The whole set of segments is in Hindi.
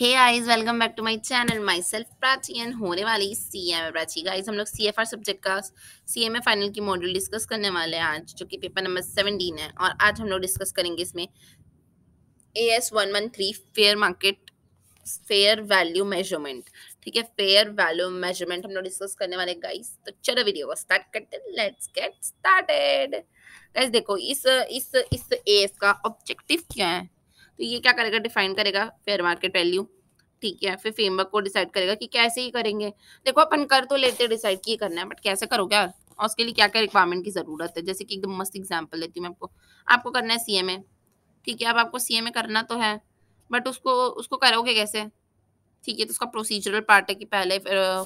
Hey guys welcome back to my channel myself Prachi होने वाली C M A Prachi guys हम लोग सी एफ आर सब्जेक्ट का सी एम ए फाइनल की मॉड्यूल डिस्कस करने वाले हैं आज जो कि पेपर नंबर सेवनटीन है और आज हम लोग डिस्कस करेंगे इसमें A S one one three fair market fair value measurement ठीक है फेयर वैल्यू मेजरमेंट हम लोग डिस्कस करने वाले गाइज तो चलो वीडियो को स्टार्ट करते लेट्स गेट स्टार्टेड गाइज देखो इस इस इस ए एस का ऑब्जेक्टिव क्या है तो ये क्या करेगा डिफाइन करेगा फेयर मार्केट वैल्यू ठीक है फिर फेमवर्क को डिसाइड करेगा कि कैसे ही करेंगे देखो अपन कर तो लेते डिसाइड की करना है बट कैसे करोगे यार और उसके लिए क्या क्या रिक्वायरमेंट की ज़रूरत है जैसे कि एकदम मस्त एग्जाम्पल लेती हूँ मैं आपको आपको करना है सी ठीक है अब आपको सी करना तो है बट उसको उसको करोगे कैसे ठीक है तो उसका प्रोसीजरल पार्ट है कि पहले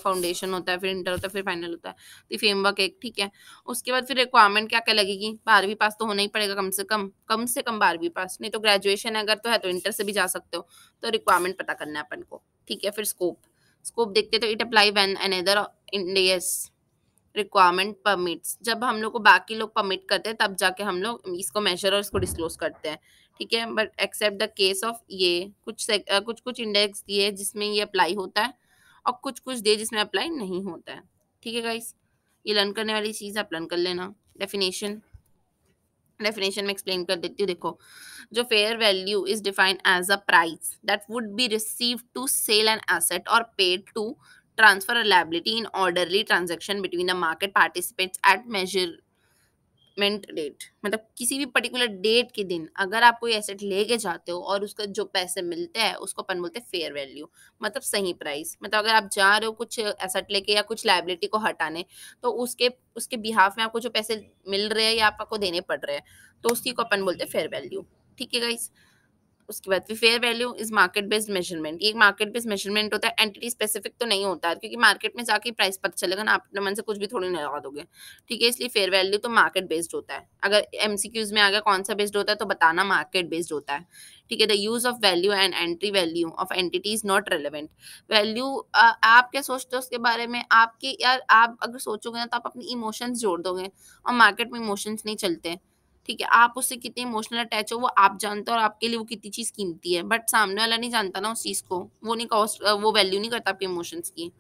फाउंडेशन होता है फिर इंटर होता है फिर फाइनल होता है तो फ्रेमवर्क एक ठीक है उसके बाद फिर रिक्वायरमेंट क्या क्या लगेगी बारहवीं पास तो होना ही पड़ेगा कम से कम कम से कम बारहवीं पास नहीं तो ग्रेजुएशन अगर तो है तो इंटर से भी जा सकते हो तो रिक्वायरमेंट पता करना है अपन को ठीक है फिर स्कोप स्कोप देखते तो it apply when another Ind AS requirement permits जब हम लोग को बाकी लोग परमिट करते हैं तब जाके हम लोग इसको मेजर और इसको डिस्क्लोज करते हैं ठीक है but except the case of ये कुछ आ, कुछ कुछ इंडेक्स दिए जिसमें ये अप्लाई होता है और कुछ कुछ दिए जिसमें अप्लाई नहीं होता है ठीक है गाइस ये लर्न करने वाली चीज़ आप लर्न कर लेना डेफिनेशन डेफिनेशन में एक्सप्लेन कर देती हूँ देखो जो fair value is defined as a price that would be receive to sell an asset और paid to transfer a liability in orderly transaction between the market participants at measurement date मतलब किसी भी पर्टिकुलर डेट के दिन अगर आप कोई एसेट लेके जाते हो और उसका जो पैसे मिलते हैं उसको अपन बोलते हैं फेयर वैल्यू मतलब सही प्राइस मतलब अगर आप जा रहे हो कुछ एसेट लेके या कुछ लाइबिलिटी को हटाने तो उसके उसके बिहाफ में आपको जो पैसे मिल रहे हैं या आपको देने पड़ रहे हैं तो उसी को अपन बोलते हैं फेयर वैल्यू ठीक है गाइज़ उसके बाद फिर fair value is market based measurement ये मार्केट बेस्ड मेजरमेंट होता है एंटिटी स्पेसिफिक तो नहीं होता है क्योंकि मार्केट में जाके प्राइस पता चलेगा ना अपने मन से कुछ भी थोड़ी नहीं लगा दोगे ठीक है इसलिए फेयर वैल्यू तो मार्केट बेस्ड होता है अगर एमसीक्यूज में आ गया कौन सा बेस्ड होता है तो बताना मार्केट बेस्ड होता है ठीक है the use of value and entry value of entity is not relevant value आप क्या सोचते हो उसके बारे में आपकी यार आप अगर सोचोगे ना तो आप अपने इमोशंस जोड़ दोगे और मार्केट में इमोशंस नहीं चलते ठीक है आप उससे कितने इमोशनल अटैच हो वो आप जानते हो और आपके लिए वो कितनी चीज कीमती है बट सामने वाला नहीं जानता ना उस चीज को वो नहीं कॉस्ट वो वैल्यू नहीं करता आपके इमोशंस की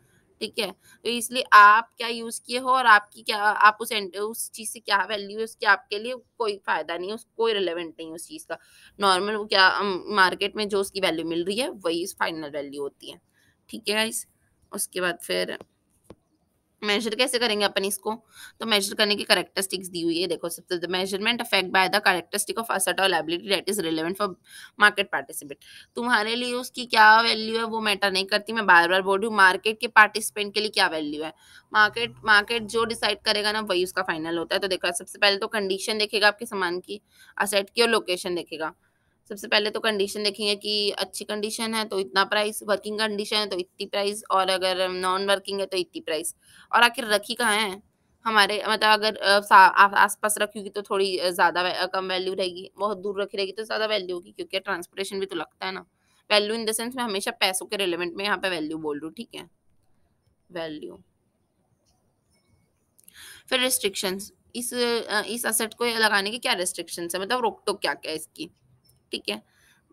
ठीक है तो इसलिए आप क्या यूज किए हो और आपकी क्या आप उस उस चीज से क्या वैल्यू है उसकी आपके लिए कोई फायदा नहीं है कोई रिलेवेंट नहीं है उस चीज का नॉर्मल वो क्या मार्केट में जो उसकी वैल्यू मिल रही है वही फाइनल वैल्यू होती है ठीक है गाइस उसके बाद फिर मेजर कैसे करेंगे अपन इसको तो मेजर करने की करेक्टरिस्टिक्स दी हुई है देखो सबसे the measurement affect by the characteristic of asset और liability that is relevant for market participant तुम्हारे लिए उसकी क्या वैल्यू है वो मैटर नहीं करती मैं बार बार बोल रही हूँ मार्केट के पार्टिसिपेंट के लिए क्या वैल्यू है मार्केट मार्केट जो डिसाइड करेगा ना वही उसका फाइनल होता है तो देखो सबसे पहले तो कंडीशन देखेगा आपके सामान की असेट की और लोकेशन देखेगा सबसे पहले तो कंडीशन देखेंगे कि अच्छी कंडीशन है तो इतना प्राइस वर्किंग कंडीशन है तो इतनी प्राइस और अगर नॉन वर्किंग है तो इतनी प्राइस और आखिर रखी कहाँ है हमारे मतलब अगर आसपास रखी तो थोड़ी ज़्यादा कम वैल्यू रहेगी बहुत दूर रखी रहेगी तो ज़्यादा वैल्यू होगी क्योंकि ट्रांसपोर्टेशन भी तो लगता है ना वैल्यू इन द सेंस मैं हमेशा पैसों के रिलेवेंट में यहाँ पे वैल्यू बोल रहा हूँ ठीक है वैल्यू फिर रिस्ट्रिक्शंस इस इस असेट को लगाने की क्या रिस्ट्रिक्शंस है मतलब रोक टोक क्या क्या है इसकी ठीक है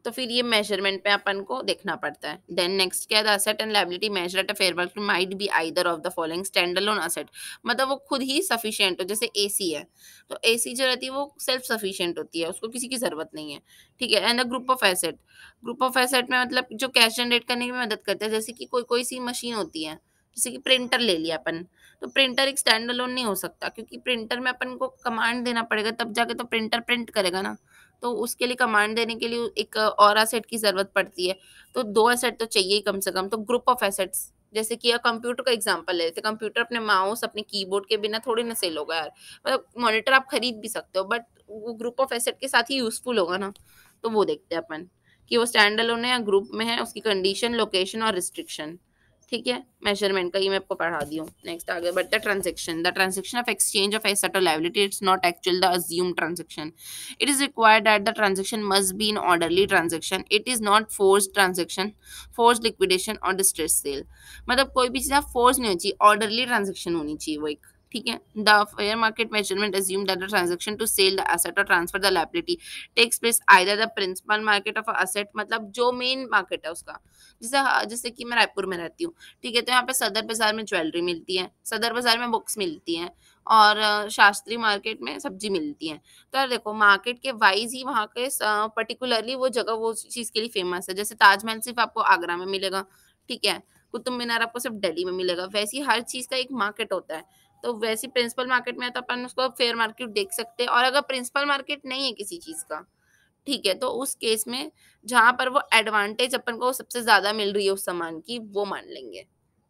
तो फिर ये मेजरमेंट पे अपन को देखना पड़ता है देन नेक्स्ट क्या है asset and liability measure at fair value might be either of the following stand alone asset मतलब वो खुद ही सफिशियंट हो जैसे ए है तो ए जो रहती है वो सेल्फ सफिशियंट होती है उसको किसी की जरूरत नहीं है ठीक है and the group of asset group of asset में मतलब जो कैश जनरेट करने में मदद करते हैं जैसे कि कोई कोई सी मशीन होती है जैसे कि प्रिंटर ले लिया अपन तो प्रिंटर एक स्टैंड अलोन नहीं हो सकता क्योंकि प्रिंटर में अपन को कमांड देना पड़ेगा तब जाके तो प्रिंटर प्रिंट करेगा ना तो उसके लिए कमांड देने के लिए एक और एसेट की ज़रूरत पड़ती है तो दो एसेट तो चाहिए ही कम से कम तो ग्रुप ऑफ एसेट्स जैसे कि कंप्यूटर का एग्जांपल लेते हैं कंप्यूटर अपने माउस अपने कीबोर्ड के बिना थोड़ी ना सेल होगा यार मतलब मॉनिटर आप खरीद भी सकते हो बट वो ग्रुप ऑफ एसेट के साथ ही यूजफुल होगा ना तो वो देखते हैं अपन कि वो स्टैंड अलोन है या ग्रुप में है उसकी कंडीशन लोकेशन और रिस्ट्रिक्शन ठीक है मेजरमेंट का ये मैं आपको पढ़ा दी हूँ नेक्स्ट आगे बढ़ते transaction the transaction of exchange of asset और liability it's not actual the assume transaction it is required that the transaction must be in orderly transaction it is not force transaction force liquidation और डिस्ट्रेस सेल मतलब कोई भी चीज़ फोर्स हाँ, नहीं होनी चाहिए ऑर्डरली ट्रांजेक्शन होनी चाहिए वो एक ठीक है the fair market measurement assume that the transaction to sell the asset or transfer the liability takes place either the principal market of asset मतलब जो मेन मार्केट है उसका जैसे हाँ, जैसे कि मैं रायपुर में रहती हूँ ठीक है तो यहाँ पे सदर बाजार में ज्वेलरी मिलती है सदर बाजार में बुक्स मिलती हैं और शास्त्री मार्केट में सब्जी मिलती है तो देखो मार्केट के वाइज ही वहाँ के पर्टिकुलरली वो जगह वो चीज़ के लिए फेमस है जैसे ताजमहल सिर्फ आपको आगरा में मिलेगा ठीक है कुतुब मीनार आपको सिर्फ दिल्ली में मिलेगा वैसी हर चीज़ का एक मार्केट होता है तो वैसे प्रिंसिपल मार्केट में है तो अपन उसको फेयर मार्केट देख सकते हैं और अगर प्रिंसिपल मार्केट नहीं है किसी चीज़ का ठीक है तो उस केस में जहाँ पर वो एडवांटेज अपन को सबसे ज़्यादा मिल रही है उस सामान की वो मान लेंगे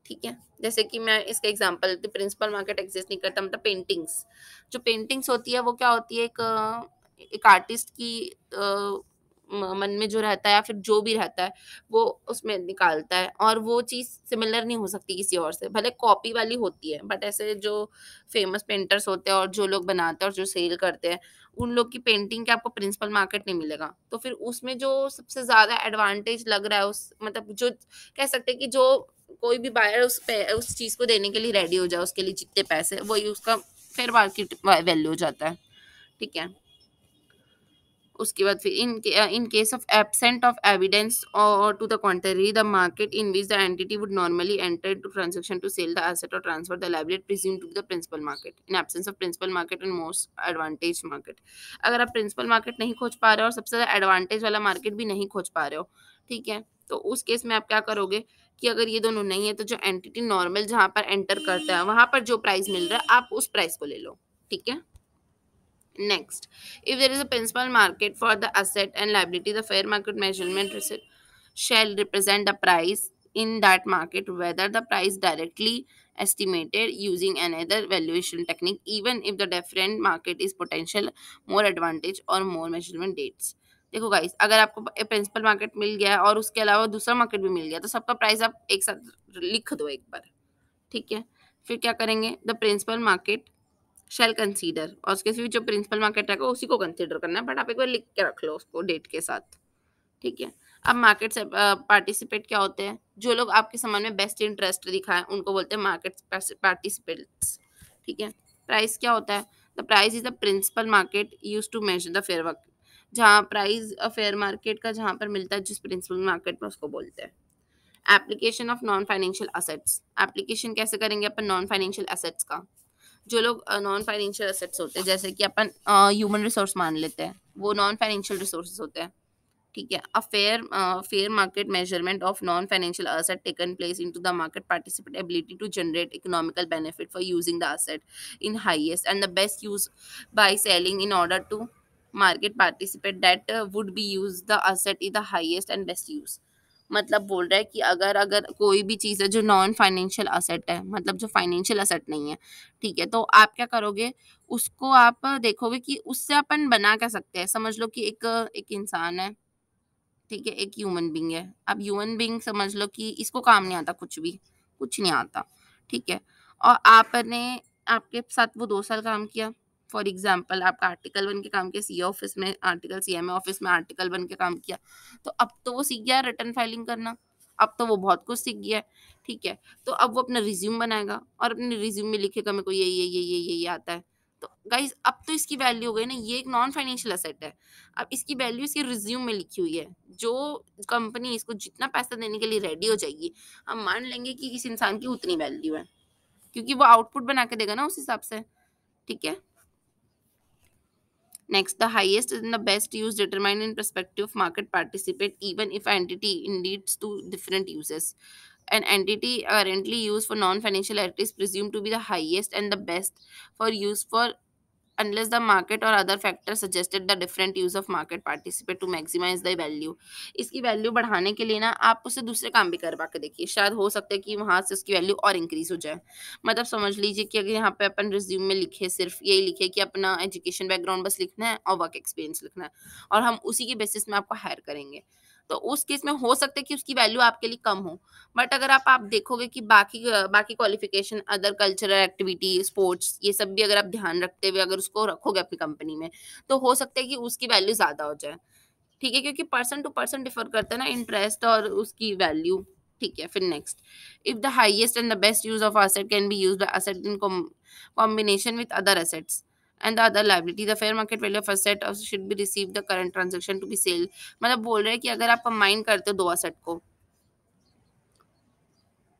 ठीक है जैसे कि मैं इसका एग्जाम्पल देती प्रिंसिपल मार्केट एग्जिस्ट नहीं करता मतलब पेंटिंग्स जो पेंटिंग्स होती है वो क्या होती है एक एक आर्टिस्ट की मन में जो रहता है या फिर जो भी रहता है वो उसमें निकालता है और वो चीज़ सिमिलर नहीं हो सकती किसी और से भले कॉपी वाली होती है बट ऐसे जो फेमस पेंटर्स होते हैं और जो लोग बनाते हैं और जो सेल करते हैं उन लोग की पेंटिंग के आपको प्रिंसिपल मार्केट नहीं मिलेगा तो फिर उसमें जो सबसे ज़्यादा एडवांटेज लग रहा है उस मतलब जो कह सकते हैं कि जो कोई भी बायर उस पे उस चीज़ को देने के लिए रेडी हो जाए उसके लिए जितने पैसे वही उसका फिर मार्केट वैल्यू हो जाता है ठीक है उसके बाद फिर in in case of absent of evidence और to the contrary the market in which the entity would normally enter to transaction to sell the asset और transfer the liability presume to the principal market in absence of principal market and most advantage market अगर आप प्रिंसिपल मार्केट नहीं खोज पा रहे हो और सबसे ज़्यादा एडवांटेज वाला मार्केट भी नहीं खोज पा रहे हो ठीक है तो उस केस में आप क्या करोगे कि अगर ये दोनों नहीं है तो जो एंटिटी नॉर्मल जहाँ पर एंटर करता है वहाँ पर जो प्राइस मिल रहा है आप उस प्राइस को ले लो ठीक है Next, if there is a principal market for the asset and liability, the fair market measurement shall represent the price in that market, whether the price directly estimated using another valuation technique, even if the different market is potential more advantage or more measurement dates. देखो गाइस अगर आपको प्रिंसिपल मार्केट मिल गया और उसके अलावा दूसरा मार्केट भी मिल गया तो सबका प्राइस आप एक साथ लिख दो एक बार ठीक है फिर क्या करेंगे the principal market shall consider और उसके जो प्रिंसिपल मार्केट रहेगा उसी को कंसीडर करना है बट आप एक बार लिख के रख लो उसको डेट के साथ ठीक है अब मार्केट से पार्टिसिपेट क्या होते हैं जो लोग आपके सामान में बेस्ट इंटरेस्ट दिखाएं उनको बोलते हैं मार्केट पार्टिसिपेट्स ठीक है प्राइस क्या होता है the price is the principal market use to measure the fair work जहाँ प्राइस फेयर मार्केट का जहाँ पर मिलता है जिस प्रिंसिपल मार्केट में उसको बोलते हैं application of non financial assets application कैसे करेंगे अपन नॉन फाइनेंशियल असेट्स का जो लोग नॉन फाइनेंशियल असेट्स होते हैं जैसे कि अपन ह्यूमन रिसोर्स मान लेते हैं वो नॉन फाइनेंशियल रिसोर्सेज होते हैं ठीक है a fair fair market measurement of non financial asset taken place in to the market participate ability to generate economical benefit for using the asset in highest and the best use by selling in order to market participate that would be use the asset is the highest and best use मतलब बोल रहा है कि अगर अगर कोई भी चीज़ है जो नॉन फाइनेंशियल असेट है मतलब जो फाइनेंशियल असेट नहीं है ठीक है तो आप क्या करोगे उसको आप देखोगे कि उससे अपन बना क्या सकते हैं समझ लो कि एक एक इंसान है ठीक है एक ह्यूमन बींग है अब ह्यूमन बींग समझ लो कि इसको काम नहीं आता कुछ भी कुछ नहीं आता ठीक है और आपने आपके साथ वो दो साल काम किया फॉर एग्जाम्पल आपका आर्टिकल वन के काम किया सी ऑफिस में आर्टिकल सी एम ऑफिस में आर्टिकल वन के काम किया तो अब तो वो सीख गया रिटर्न फाइलिंग करना अब तो वो बहुत कुछ सीख गया है ठीक है तो अब वो अपना रिज्यूम बनाएगा और अपने रिज्यूम में लिखेगा मेरे को ये ये ये ये ये ये आता है तो गाइज अब तो इसकी वैल्यू हो गई ना ये एक नॉन फाइनेंशियल असेट है अब इसकी वैल्यू इसके रिज्यूम में लिखी हुई है जो कंपनी इसको जितना पैसा देने के लिए रेडी हो जाएगी हम मान लेंगे कि इस इंसान की उतनी वैल्यू है क्योंकि वो आउटपुट बना के देगा ना उस हिसाब से ठीक है Next, the highest and the best use determined in perspective market participant even if entity leads to different uses. An entity currently used for non-financial activities presumed to be the highest and the best for use for unless the market or other factor suggested the different use of market participate to maximize the value इसकी वैल्यू बढ़ाने के लिए ना आप उसे दूसरे काम भी करवा के देखिए शायद हो सकता है कि वहाँ से उसकी वैल्यू और इंक्रीज हो जाए मतलब समझ लीजिए कि अगर यहाँ पे अपन रिज्यूम में लिखे सिर्फ यही लिखे कि अपना एजुकेशन बैकग्राउंड बस लिखना है और वर्क एक्सपीरियंस लिखना है और हम उसी के बेसिस में आपको हायर करेंगे तो उस केस में हो सकता है कि उसकी वैल्यू आपके लिए कम हो बट अगर आप आप देखोगे कि बाकी बाकी qualification other cultural activity sports ये सब भी अगर आप ध्यान रखते हुए अगर उसको रखोगे अपनी कंपनी में तो हो सकता है कि उसकी वैल्यू ज़्यादा हो जाए ठीक है क्योंकि पर्सन टू पर्सन डिफर करता है ना इंटरेस्ट और उसकी वैल्यू ठीक है फिर next if the highest and the best use of asset can be use asset in combination with other assets and the other liability the fair market value of asset should be receive the current transaction to be sell मतलब बोल रहे हैं कि अगर आप कंबाइन करते हो दो असेट को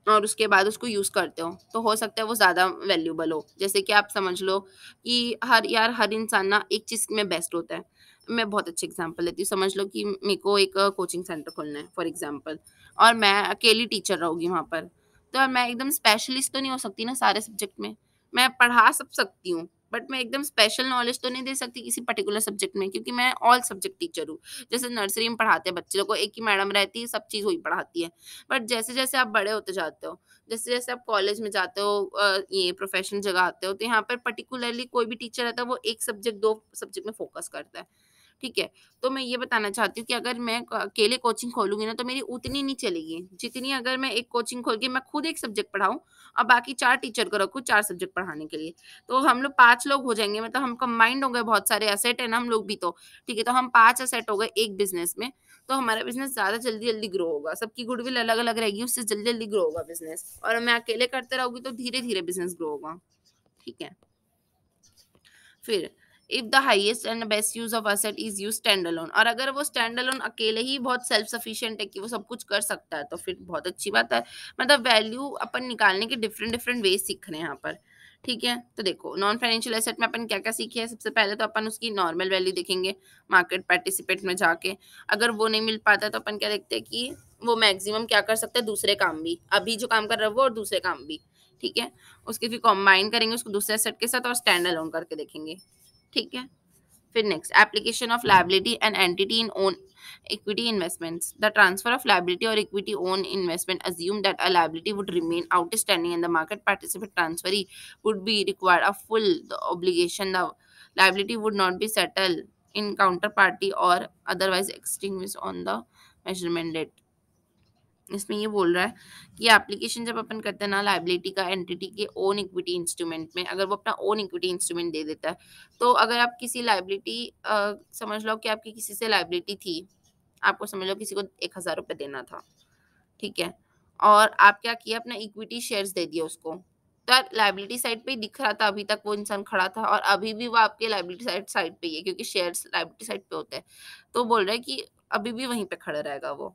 और उसके बाद उसको यूज करते हो तो हो सकता है वो ज्यादा वैल्यूबल हो जैसे कि आप समझ लो कि हर यार हर इंसान ना एक चीज में बेस्ट होता है मैं बहुत अच्छी एग्जांपल लेती हूँ समझ लो कि मेरे को एक कोचिंग uh, सेंटर खोलना है फॉर एग्जांपल और मैं अकेली टीचर रहूँगी वहाँ पर तो मैं एकदम स्पेशलिस्ट तो नहीं हो सकती ना सारे सब्जेक्ट में मैं पढ़ा सब सकती हूँ बट मैं एकदम स्पेशल नॉलेज तो नहीं दे सकती किसी पर्टिकुलर सब्जेक्ट में क्योंकि मैं ऑल सब्जेक्ट टीचर हूँ जैसे नर्सरी में पढ़ाते हैं बच्चे को एक ही मैडम रहती है सब चीज़ वही पढ़ाती है बट जैसे जैसे आप बड़े होते जाते हो जैसे जैसे आप कॉलेज में जाते हो ये प्रोफेशनल जगह आते हो तो यहाँ पर पर्टिकुलरली कोई भी टीचर रहता है वो एक सब्जेक्ट दो सब्जेक्ट में फोकस करता है ठीक है तो मैं ये बताना चाहती हूँ कि अगर मैं अकेले कोचिंग खोलूंगी ना तो मेरी उतनी नहीं चलेगी जितनी अगर मैं एक कोचिंग खोल के मैं खुद एक सब्जेक्ट पढ़ाऊँ और बाकी चार टीचर को रखो चार सब्जेक्ट पढ़ाने के लिए तो हम लोग पांच लोग हो जाएंगे मतलब हम कंबाइंड हो गए बहुत सारे असेट है ना हम लोग भी तो ठीक है तो हम पांच असेट हो गए एक बिजनेस में तो हमारा बिजनेस ज्यादा जल्दी जल्दी ग्रो होगा सबकी गुडविल अलग अलग रहेगी उससे जल्दी जल्दी ग्रो होगा बिजनेस और मैं अकेले करते रहूंगी तो धीरे धीरे बिजनेस ग्रो होगा ठीक है फिर if the highest and best use of asset is use stand alone और अगर वो स्टैंड अलोन अकेले ही बहुत सेल्फ सफिशियंट है कि वो सब कुछ कर सकता है तो फिर बहुत अच्छी बात है मतलब वैल्यू अपन निकालने के डिफरेंट डिफरेंट वे सीख रहे हैं यहाँ पर ठीक है तो देखो नॉन फाइनेंशियल एसेट में अपन क्या क्या सीखे हैं सबसे पहले तो अपन उसकी नॉर्मल वैल्यू देखेंगे मार्केट पार्टिसिपेट में जाके अगर वो नहीं मिल पाता तो अपन क्या देखते हैं कि वो मैक्सिमम क्या कर सकते हैं दूसरे काम भी अभी जो काम कर रहे हो वो और दूसरे काम भी ठीक है उसके फिर कॉम्बाइन करेंगे उसको दूसरे एसेट के साथ और स्टैंड अलोन करके देखेंगे ठीक है फिर next application of liability and entity in own equity investments the transfer of liability और equity own investment assume that a liability would remain outstanding and the market participate transferee would be required a full obligation the liability would not be settle in counter party और otherwise extinct on the measurement date इसमें ये बोल रहा है कि एप्लीकेशन जब अपन करते हैं ना लाइबिलिटी का एंटिटी के ओन इक्विटी इंस्ट्रूमेंट में अगर वो अपना ओन इक्विटी इंस्ट्रूमेंट दे देता है तो अगर आप किसी लाइबिलिटी समझ लो कि आपकी किसी से लाइबिलिटी थी आपको समझ लो किसी को एक हज़ार रुपये देना था ठीक है और आप क्या किया अपना इक्विटी शेयर्स दे दिया उसको तो लाइबिलिटी साइड पे ही दिख रहा था अभी तक वो इंसान खड़ा था और अभी भी वो आपके लाइबिलिटी साइड साइड पे ही है क्योंकि शेयर्स लाइबिलिटी साइड पे होते हैं तो बोल रहे हैं कि अभी भी वहीं पे खड़ा रहेगा वो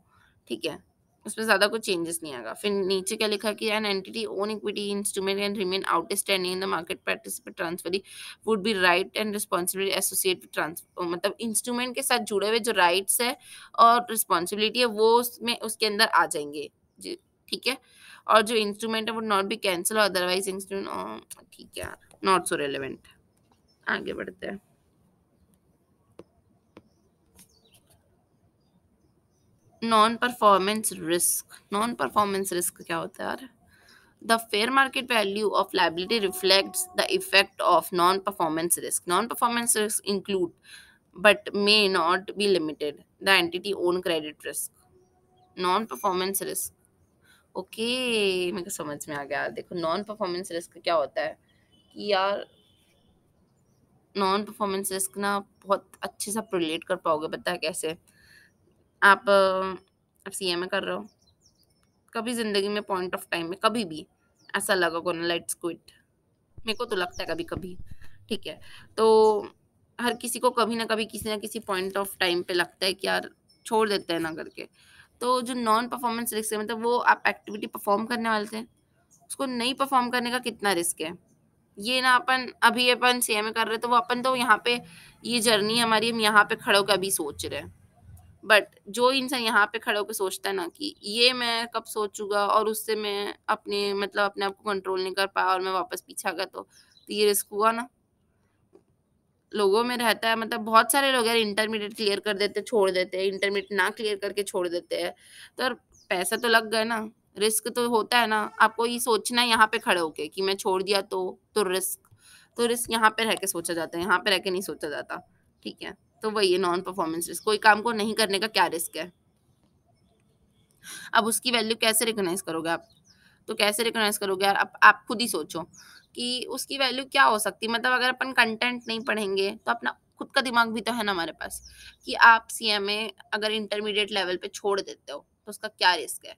ठीक है उसमें ज़्यादा कुछ चेंजेस नहीं आएगा फिर नीचे क्या लिखा कि an entity own equity instrument can remain outstanding in the market participate transferee would be right and responsibility associate with transfer मतलब इंस्ट्रूमेंट के साथ जुड़े हुए जो राइट्स है और रिस्पॉन्सिबिलिटी है वो उसमें उसके अंदर आ जाएंगे जी ठीक है और जो इंस्ट्रूमेंट है वो नॉट बी कैंसिल और अदरवाइज इंस्ट्रूमेंट ठीक है नॉट सो रेलिवेंट आगे बढ़ते हैं non performance risk non performance risk क्या होता है यार the fair market value of liability reflect the effect of non performance risk non performance risk include but may not be limited the entity own credit risk non performance risk okay मेरे को समझ में आ गया देखो नॉन परफॉर्मेंस रिस्क क्या होता है कि यार नॉन परफॉर्मेंस रिस्क ना बहुत अच्छे से आप रिलेट कर पाओगे पता है कैसे आप आप सी ए कर रहे हो कभी ज़िंदगी में पॉइंट ऑफ टाइम में कभी भी ऐसा लगा को ना लेट्स क्विट मेरे को तो लगता है कभी कभी ठीक है तो हर किसी को कभी ना कभी किसी ना किसी पॉइंट ऑफ टाइम पे लगता है कि यार छोड़ देते हैं ना करके तो जो नॉन परफॉर्मेंस रिस्क है मतलब वो आप एक्टिविटी परफॉर्म करने वाले थे उसको नहीं परफॉर्म करने का कितना रिस्क है ये ना अपन अभी अपन सी एम ए कर रहे तो वो अपन तो यहाँ पे ये जर्नी हमारी हम यहाँ पे खड़ो होकर अभी सोच रहे हैं बट जो इंसान यहाँ पे खड़े होकर सोचता है ना कि ये मैं कब सोचूंगा और उससे मैं अपने मतलब अपने आप को कंट्रोल नहीं कर पाया और मैं वापस पीछा गया तो, तो ये रिस्क हुआ ना लोगों में रहता है मतलब बहुत सारे लोग यार इंटरमीडिएट क्लियर कर देते छोड़ देते हैं इंटरमीडिएट ना क्लियर करके छोड़ देते हैं तो पैसा तो लग गए ना रिस्क तो होता है ना आपको ये सोचना है यहाँ पे खड़े होके कि मैं छोड़ दिया तो तो रिस्क तो रिस्क यहाँ पे रह के सोचा जाता है यहाँ पे रह के नहीं सोचा जाता ठीक है तो वही है नॉन परफॉर्मेंस रिस्क कोई काम को नहीं करने का क्या रिस्क है अब उसकी वैल्यू कैसे रिकोगनाइज करोगे आप तो कैसे रिकोगनाइज करोगे यार आप, आप खुद ही सोचो कि उसकी वैल्यू क्या हो सकती मतलब अगर अपन कंटेंट नहीं पढ़ेंगे तो अपना खुद का दिमाग भी तो है ना हमारे पास कि आप सी एम ए अगर इंटरमीडिएट लेवल पे छोड़ देते हो तो उसका क्या रिस्क है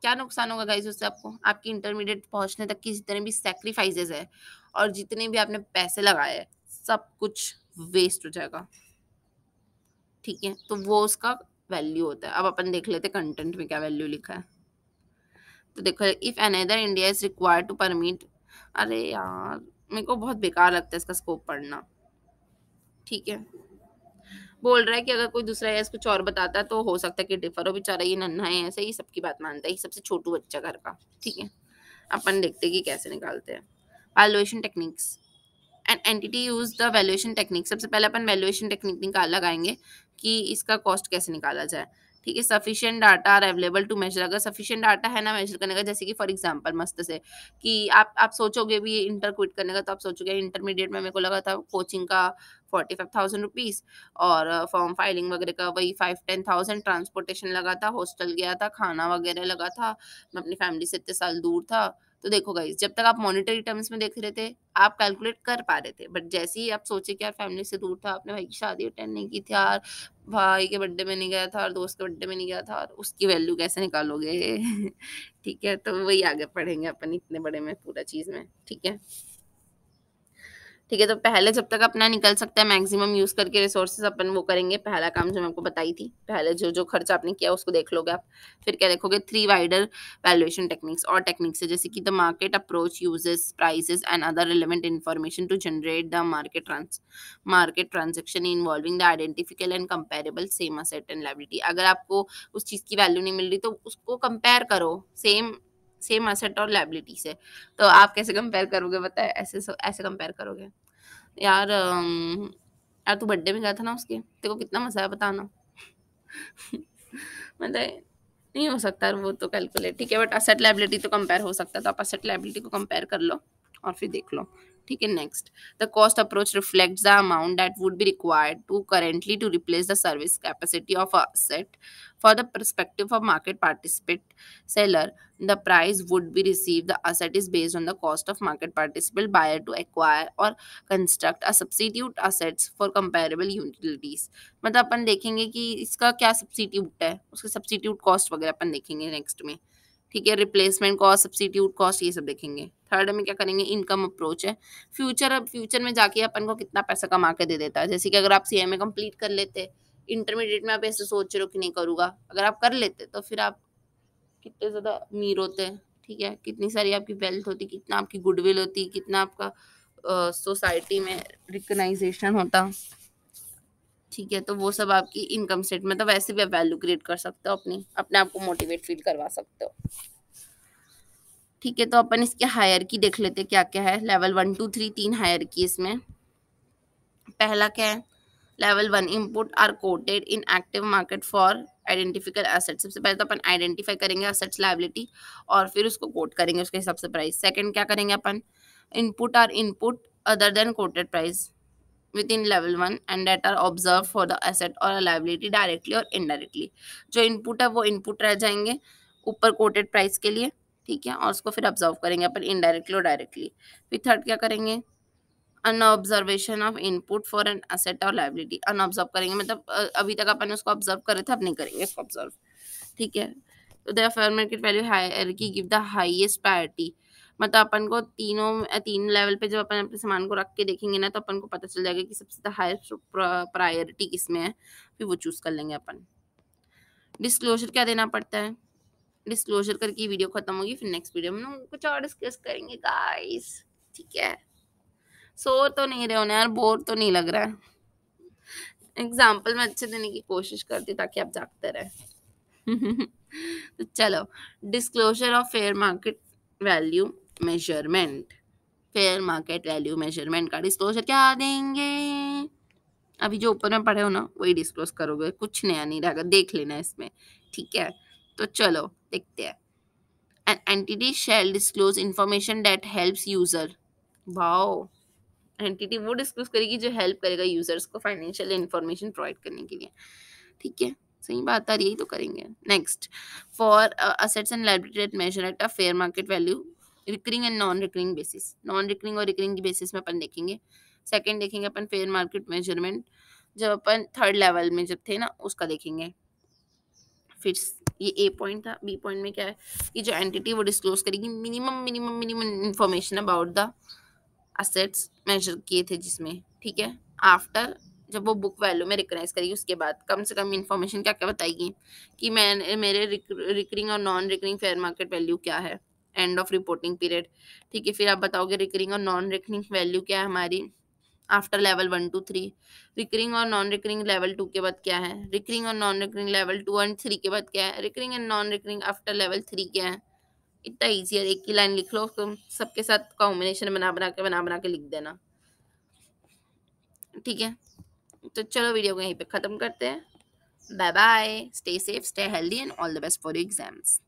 क्या नुकसान होगा गाइज उससे आपको आपकी इंटरमीडिएट पहुंचने तक की जितने भी सेक्रीफाइजेज है और जितने भी आपने पैसे लगाए सब कुछ वेस्ट हो जाएगा ठीक है तो वो उसका वैल्यू होता है अब अपन देख लेते हैं कंटेंट में क्या वैल्यू लिखा है तो देखो if another India is required to permit अरे यार मेरे को बहुत बेकार लगता है इसका स्कोप पढ़ना ठीक है बोल रहा है कि अगर कोई दूसरा एस कुछ और बताता है तो हो सकता है कि डिफर हो बेचारा ये नन्हा है ऐसे ही सबकी बात मानता है सबसे छोटू बच्चा घर का ठीक है अपन देखते हैं कि कैसे निकालते हैं valuation techniques and entity use the valuation technique सबसे पहले अपन वैल्यूएशन टेक्निक निकाल लगाएंगे कि इसका कॉस्ट कैसे निकाला जाए ठीक है sufficient data are available to measure अगर सफिशियंट डाटा है ना मेजर करने का जैसे कि फॉर एग्जांपल मस्त से कि आप आप सोचोगे भी इंटर क्विट करने का तो आप सोचोगे इंटरमीडिएट में मेरे को लगा था कोचिंग का फोर्टी फाइव थाउजेंड रुपीज़ और फॉर्म फाइलिंग वगैरह का वही फाइव टेन थाउजेंड ट्रांसपोर्टेशन लगा था हॉस्टल गया था खाना वगैरह लगा था मैं अपनी फैमिली से इतने साल दूर था तो देखो गाइज जब तक आप मॉनिटरी टर्म्स में देख रहे थे आप कैलकुलेट कर पा रहे थे बट जैसे ही आप सोचे कि यार फैमिली से दूर था आपने भाई की शादी अटेंड नहीं की थी यार भाई के बर्थडे में नहीं गया था और दोस्त के बर्थडे में नहीं गया था और उसकी वैल्यू कैसे निकालोगे ठीक है तो वही आगे पढ़ेंगे अपन इतने बड़े में पूरा चीज़ में ठीक है ठीक है तो पहले जब तक अपना निकल सकता है मैक्सिमम यूज करके रिसोर्सेज अपन वो करेंगे पहला काम जो मैं आपको बताई थी पहले जो जो खर्च आपने किया उसको देख लोगे आप फिर क्या देखोगे थ्री वाइडर वैल्यूएशन टेक्निक्स और टेक्निक्स है जैसे कि the market approach uses prices and other relevant information to generate the market trans market transaction involving the identical and comparable same asset and liability अगर आपको उस चीज़ की वैल्यू नहीं मिल रही तो उसको कंपेयर करो सेम सेम असेट और लाइबिलिटी से तो आप कैसे कंपेयर करोगे बताए ऐसे ऐसे कंपेयर करोगे यार यार तू बर्थडे में गया था ना उसके तेरे को कितना मजा आया बताना मतलब नहीं हो सकता वो तो कैलकुलेट ठीक है बट असेट लाइबिलिटी तो कंपेयर हो सकता है तो आप असेट लाइबिलिटी को कंपेयर कर लो और फिर देख लो ठीक है next the cost approach reflect the amount that would be required to currently to replace the service capacity of asset For the perspective of market participant seller, the price would be received. The asset is based on the cost of market participant buyer to acquire or construct a substitute assets for comparable utilities. मतलब अपन देखेंगे कि इसका क्या substitute है उसके substitute cost वगैरह अपन देखेंगे next में ठीक है रिप्लेसमेंट कॉस्ट सब्सिट्यूट कॉस्ट ये सब देखेंगे थर्ड में क्या करेंगे इनकम अप्रोच है फ्यूचर अब फ्यूचर में जाके अपन को कितना पैसा कमा के दे देता है जैसे कि अगर आप सीएमए कंप्लीट कर लेते इंटरमीडिएट में आप ऐसे सोच रहे हो कि नहीं करूँगा अगर आप कर लेते तो फिर आप कितने ज़्यादा अमीर होते ठीक है कितनी सारी आपकी वेल्थ होती कितना आपकी गुडविल होती कितना आपका सोसाइटी में रिकनाइजेशन होता ठीक है तो वो सब आपकी इनकम स्टेट मतलब वैसे भी आप वैल्यू क्रिएट कर सकते हो अपनी अपने आप को मोटिवेट फील करवा सकते हो ठीक है तो अपन इसके हायर की देख लेते क्या क्या है लेवल वन टू थ्री तीन हायर की इसमें पहला क्या है level one input are quoted in active market for identical asset सबसे पहले तो अपन आइडेंटिफाई करेंगे असेट्स लाइबिलिटी और फिर उसको कोट करेंगे उसके हिसाब से प्राइस सेकेंड क्या करेंगे अपन input are input other than quoted price within level one and that are observe for the asset और लाइबिलिटी डायरेक्टली और इनडायरेक्टली जो इनपुट है वो इनपुट रह जाएंगे ऊपर कोटेड प्राइस के लिए ठीक है और उसको फिर ऑब्जर्व करेंगे अपन इनडायरेक्टली और डायरेक्टली फिर थर्ड क्या करेंगे unobservation of input for an asset और लाइबिलिटी अनऑब्जर्व करेंगे मतलब अभी तक अपन उसको ऑब्जर्व करे थे अब नहीं करेंगे इसको ऑब्जर्व ठीक है तो the fair market value hierarchy give the highest priority मतलब अपन को तीनों तीन लेवल पे जब अपन अपने सामान को रख के देखेंगे ना तो अपन को पता चल जाएगा कि सबसे ज़्यादा हाईएस्ट प्रायोरिटी किस में है फिर वो चूज़ कर लेंगे अपन डिस्क्लोजर क्या देना पड़ता है डिस्क्लोजर करके वीडियो खत्म होगी फिर नेक्स्ट वीडियो में कुछ और डिस्कस करेंगे गाइस ठीक है सो तो नहीं रहे होने यार बोर तो नहीं लग रहा है एग्जाम्पल मैं अच्छे देने की कोशिश करती ताकि आप जागते रहे तो चलो disclosure of fair market value measurement fair market value measurement का डिस्क्लोजर क्या देंगे अभी जो ऊपर में पढ़े हो ना वही डिस्क्लोज करोगे कुछ नया नहीं रहेगा देख लेना इसमें ठीक है तो चलो देखते हैं an entity shall disclose information that helps user वाओ एंटिटी वो डिस्क्लोज करेगी जो हेल्प करेगा यूजर्स को फाइनेंशियल इन्फॉर्मेशन प्रोवाइड करने के लिए ठीक है सही बात आ रही है तो करेंगे next for assets and liability at measure at a fair market value recurring and non recurring basis non recurring और रिकरिंग की बेसिस में अपन देखेंगे सेकेंड देखेंगे अपन फेयर मार्केट मेजरमेंट जब अपन थर्ड लेवल में जब थे ना उसका देखेंगे फिर ये ए पॉइंट था बी पॉइंट में क्या है कि जो एंटिटी वो डिस्क्लोज करेगी minimum minimum minimum information about the assets measure किए थे जिसमें ठीक है आफ्टर जब वो बुक वैल्यू में रिकनाइज करेगी उसके बाद कम से कम इन्फॉर्मेशन क्या क्या बताएगी कि मैं मेरे रिकरिंग और non recurring fair market value क्या है एंड ऑफ रिपोर्टिंग पीरियड ठीक है फिर आप बताओगे रिकरिंग और नॉन रिकरिंग वैल्यू क्या है हमारी after level one two three recurring और नॉन रिकरिंग लेवल टू के बाद क्या है रिकरिंग और non recurring level two and three के बाद क्या है recurring and non recurring after level three क्या है इतना ईजी है एक ही लाइन लिख लो तुम सबके साथ कॉम्बिनेशन बना बना के बना बना के लिख देना ठीक है तो चलो वीडियो को यहीं पे ख़त्म करते हैं bye bye stay safe stay healthy and all the best for exams